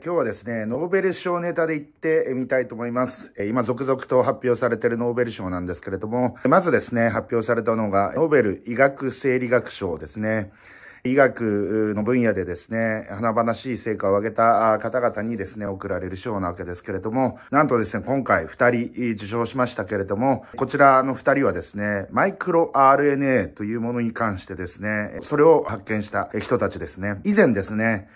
今日はですね、ノーベル賞ネタで言ってみたいと思います。今続々と発表されているノーベル賞なんですけれども、まずですね、発表されたのが、ノーベル医学生理学賞ですね。医学の分野でですね、花々しい成果を上げた方々にですね、贈られる賞なわけですけれども、なんとですね、今回2人受賞しましたけれども、こちらの2人はですね、マイクロ RNA というものに関してですね、それを発見した人たちですね。以前ですね、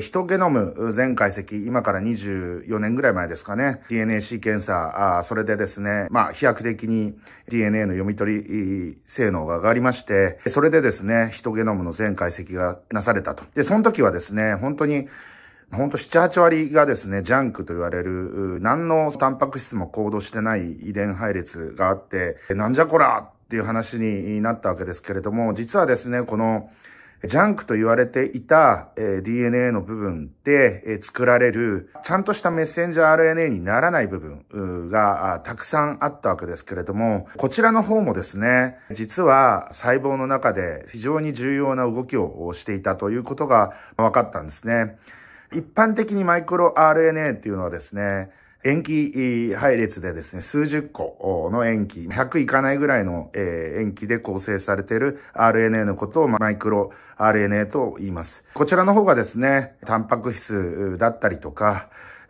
ヒトゲノム全解析、今から24年ぐらい前ですかね、DNA シーケンサー、それでですね、まあ、飛躍的に DNA の読み取り性能が上がりまして、それでですね、ヒトゲノムの全解析がなされたと。で、その時はですね、本当に、本当と7、8割がですね、ジャンクと言われる、何のタンパク質も行動してない遺伝配列があって、なんじゃこらっていう話になったわけですけれども、実はですね、このジャンクと言われていた DNA の部分で作られる、ちゃんとしたメッセンジャー RNA にならない部分がたくさんあったわけですけれども、こちらの方もですね、実は細胞の中で非常に重要な動きをしていたということが分かったんですね。一般的にマイクロ RNA っていうのはですね、延期配列でですね、数十個の延期、100いかないぐらいの延期で構成されている RNA のことをマイクロ RNA と言います。こちらの方がですね、タンパク質だったりとか、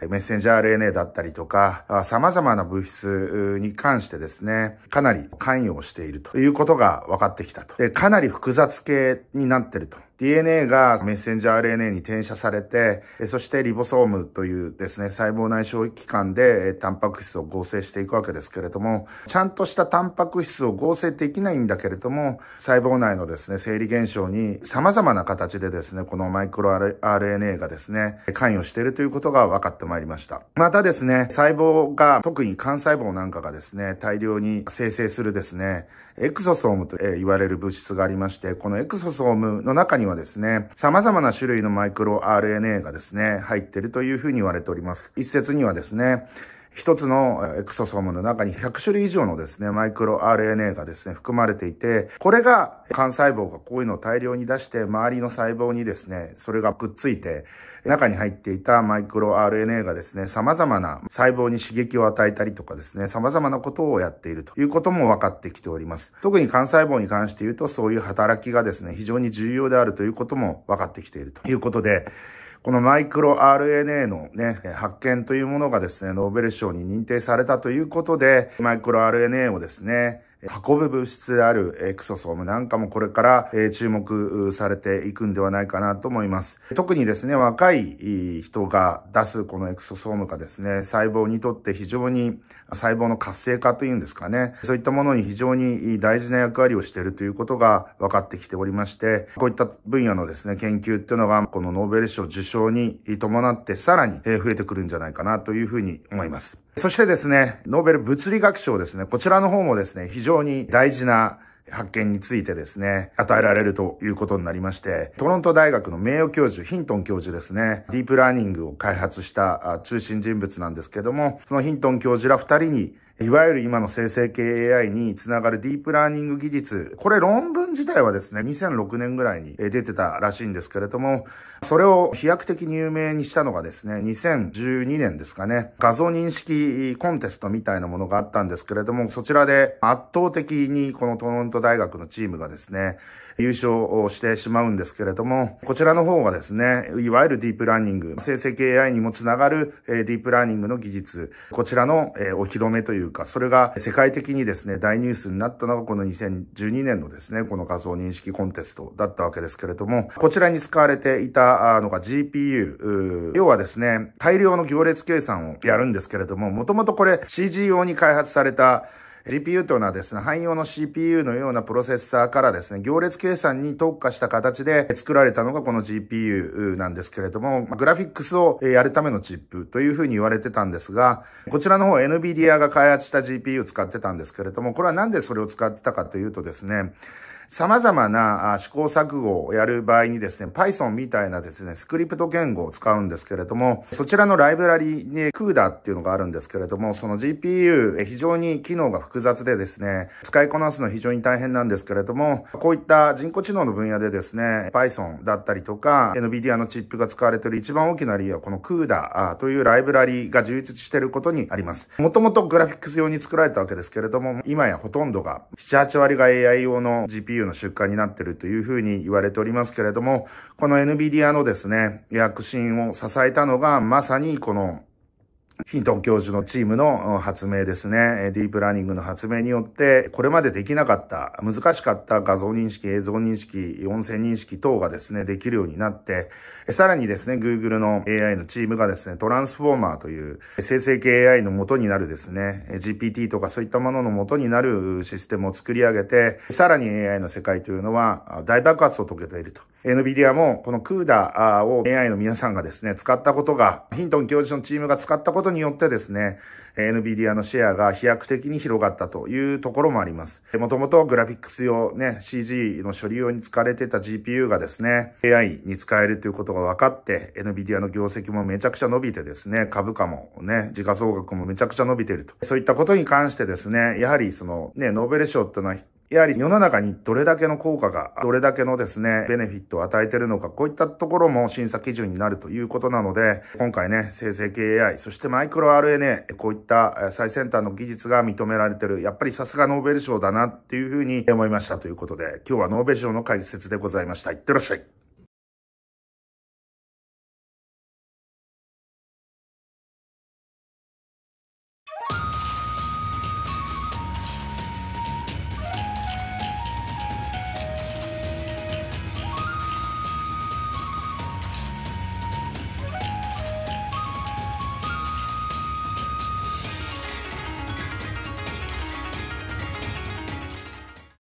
メッセンジャー RNA だったりとか、様々な物質に関してですね、かなり関与しているということが分かってきたと。かなり複雑系になっていると。DNA がメッセンジャー RNA に転写されて、そしてリボソームというですね、細胞内小器官でタンパク質を合成していくわけですけれども、ちゃんとしたタンパク質を合成できないんだけれども、細胞内のですね、生理現象に様々な形でですね、このマイクロ RNA がですね、関与しているということが分かってまいりました。またですね、細胞が、特に幹細胞なんかがですね、大量に生成するですね、エクソソームと言われる物質がありまして、このエクソソームの中にははですね、様々な種類のマイクロ RNA がですね、入ってるというふうに言われております。一説にはですね、一つのエクソソームの中に100種類以上のですね、マイクロ RNA がですね、含まれていて、これが肝細胞がこういうのを大量に出して、周りの細胞にですね、それがくっついて、中に入っていたマイクロ RNA がですね、様々な細胞に刺激を与えたりとかですね、様々なことをやっているということも分かってきております。特に肝細胞に関して言うと、そういう働きがですね、非常に重要であるということも分かってきているということで、このマイクロ RNA のね、発見というものがですね、ノーベル賞に認定されたということで、マイクロ RNA をですね、運ぶ物質であるエクソソームなんかもこれから注目されていくんではないかなと思います。特にですね、若い人が出すこのエクソソームがですね、細胞にとって非常に細胞の活性化というんですかね、そういったものに非常に大事な役割をしているということが分かってきておりまして、こういった分野のですね、研究っていうのがこのノーベル賞受賞に伴ってさらに増えてくるんじゃないかなというふうに思います。そしてですね、ノーベル物理学賞ですね、こちらの方もですね、非常に大事な発見についてですね、与えられるということになりまして、トロント大学の名誉教授、ヒントン教授ですね、ディープラーニングを開発した中心人物なんですけども、そのヒントン教授ら二人に、いわゆる今の生成系 AI につながるディープラーニング技術、これ論文自体はですね、2006年ぐらいに出てたらしいんですけれども、それを飛躍的に有名にしたのがですね、2012年ですかね、画像認識コンテストみたいなものがあったんですけれども、そちらで圧倒的にこのトロント大学のチームがですね、優勝をしてしまうんですけれども、こちらの方がですね、いわゆるディープラーニング、生成系 AI にもつながるディープラーニングの技術、こちらのお披露目というか、それが世界的にですね、大ニュースになったのがこの2012年のですね、このの画像認識コンテストだったわけですけれども、こちらに使われていたのが GPU。要はですね、大量の行列計算をやるんですけれども、もともとこれ CG 用に開発された GPU というのはですね、汎用の CPU のようなプロセッサーからですね、行列計算に特化した形で作られたのがこの GPU なんですけれども、グラフィックスをやるためのチップというふうに言われてたんですが、こちらの方 NVIDIA が開発した GPU を使ってたんですけれども、これはなんでそれを使ってたかというとですね、様々な試行錯誤をやる場合にですね、Python みたいなですね、スクリプト言語を使うんですけれども、そちらのライブラリに CUDA っていうのがあるんですけれども、その GPU、非常に機能が複雑でですね、使いこなすの非常に大変なんですけれども、こういった人工知能の分野でですね、Python だったりとか、NVIDIA のチップが使われている一番大きな理由はこの CUDA というライブラリが充実していることにあります。もともとグラフィックス用に作られたわけですけれども、今やほとんどが7、8割が AI 用の GPU 油の出荷になっているというふうに言われておりますけれども、この NVIDIA のですね、躍進を支えたのがまさにこのヒントン教授のチームの発明ですね。ディープラーニングの発明によって、これまでできなかった、難しかった画像認識、映像認識、音声認識等がですね、できるようになって、さらにですね、Google の AI のチームがですね、トランスフォーマーという生成系 AI の元になるですね、GPT とかそういったものの元になるシステムを作り上げて、さらに AI の世界というのは大爆発を遂げていると。NVIDIA もこの CUDA を AI の皆さんがですね、使ったことが、ヒントン教授のチームが使ったことことによってですね、NVIDIA のシェアが飛躍的に広がったというところもあります。もともとグラフィックス用、ね、CG の処理用に使われてた GPU がですね、AI に使えるということが分かって、NVIDIA の業績もめちゃくちゃ伸びてですね、株価もね、時価総額もめちゃくちゃ伸びてると。そういったことに関してですね、やはりそのね、ノーベル賞ってのはやはり世の中にどれだけの効果が、どれだけのですね、ベネフィットを与えてるのか、こういったところも審査基準になるということなので、今回ね、生成系 AI、そしてマイクロ RNA、こういった最先端の技術が認められてる、やっぱりさすがノーベル賞だなっていうふうに思いましたということで、今日はノーベル賞の解説でございました。いってらっしゃい。